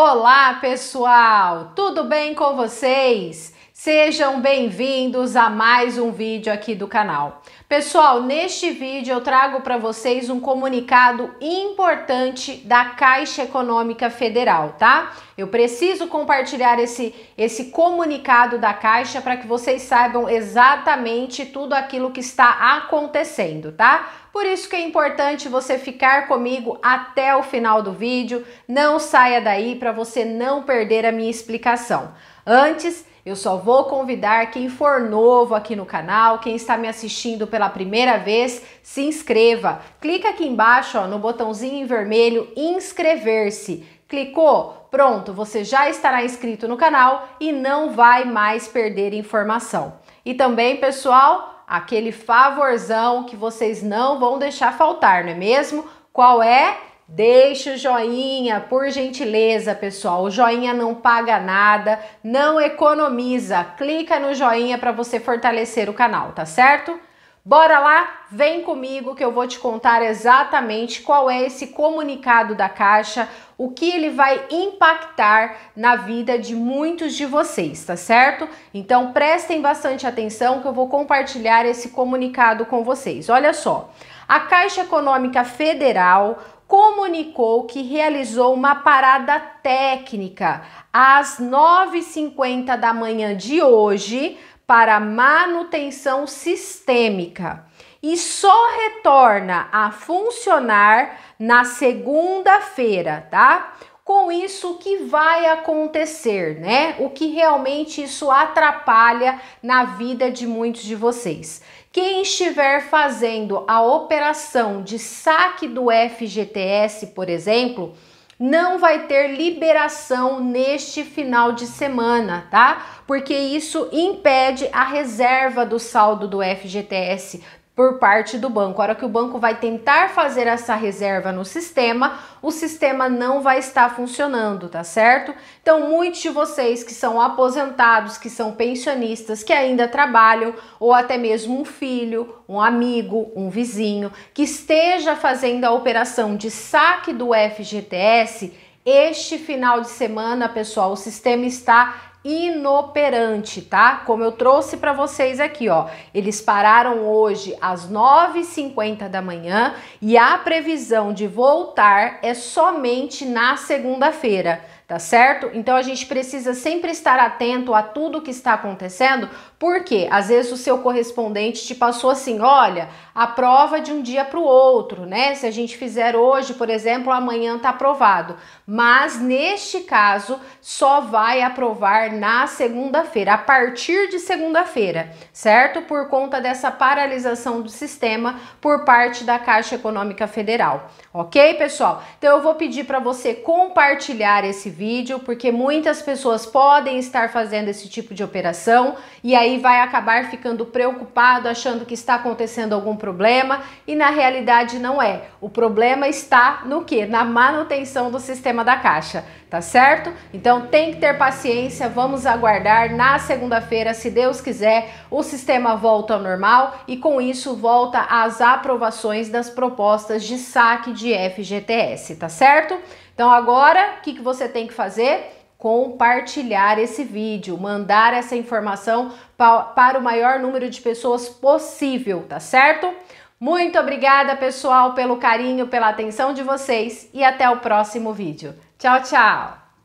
Olá, pessoal! Tudo bem com vocês? Sejam bem-vindos a mais um vídeo aqui do canal. Pessoal, neste vídeo eu trago para vocês um comunicado importante da Caixa Econômica Federal, tá? Eu preciso compartilhar esse, esse comunicado da Caixa para que vocês saibam exatamente tudo aquilo que está acontecendo, tá? Por isso que é importante você ficar comigo até o final do vídeo, não saia daí para você não perder a minha explicação. Antes, eu só vou convidar quem for novo aqui no canal, quem está me assistindo pela primeira vez, se inscreva. Clica aqui embaixo ó, no botãozinho em vermelho inscrever-se. Clicou? Pronto, você já estará inscrito no canal e não vai mais perder informação. E também, pessoal, aquele favorzão que vocês não vão deixar faltar, não é mesmo? Qual é? Deixe o joinha, por gentileza, pessoal. O joinha não paga nada, não economiza. Clica no joinha para você fortalecer o canal, tá certo? Bora lá? Vem comigo que eu vou te contar exatamente qual é esse comunicado da Caixa, o que ele vai impactar na vida de muitos de vocês, tá certo? Então prestem bastante atenção que eu vou compartilhar esse comunicado com vocês. Olha só. A Caixa Econômica Federal comunicou que realizou uma parada técnica às 9h50 da manhã de hoje para manutenção sistêmica e só retorna a funcionar na segunda-feira, tá? com isso o que vai acontecer, né? O que realmente isso atrapalha na vida de muitos de vocês. Quem estiver fazendo a operação de saque do FGTS, por exemplo, não vai ter liberação neste final de semana, tá? Porque isso impede a reserva do saldo do FGTS por parte do banco. A hora que o banco vai tentar fazer essa reserva no sistema, o sistema não vai estar funcionando, tá certo? Então, muitos de vocês que são aposentados, que são pensionistas, que ainda trabalham, ou até mesmo um filho, um amigo, um vizinho, que esteja fazendo a operação de saque do FGTS, este final de semana, pessoal, o sistema está inoperante, tá? Como eu trouxe para vocês aqui, ó. Eles pararam hoje às 9h50 da manhã e a previsão de voltar é somente na segunda-feira tá certo? Então a gente precisa sempre estar atento a tudo que está acontecendo, porque às vezes o seu correspondente te passou assim: olha, a prova de um dia para o outro, né? Se a gente fizer hoje, por exemplo, amanhã está aprovado. Mas neste caso, só vai aprovar na segunda-feira, a partir de segunda-feira, certo? Por conta dessa paralisação do sistema por parte da Caixa Econômica Federal, ok, pessoal? Então eu vou pedir para você compartilhar esse vídeo, porque muitas pessoas podem estar fazendo esse tipo de operação e aí aí vai acabar ficando preocupado, achando que está acontecendo algum problema e na realidade não é. O problema está no que? Na manutenção do sistema da caixa, tá certo? Então tem que ter paciência, vamos aguardar. Na segunda-feira, se Deus quiser, o sistema volta ao normal e com isso volta às aprovações das propostas de saque de FGTS, tá certo? Então agora, o que, que você tem que fazer? compartilhar esse vídeo, mandar essa informação para o maior número de pessoas possível, tá certo? Muito obrigada, pessoal, pelo carinho, pela atenção de vocês e até o próximo vídeo. Tchau, tchau!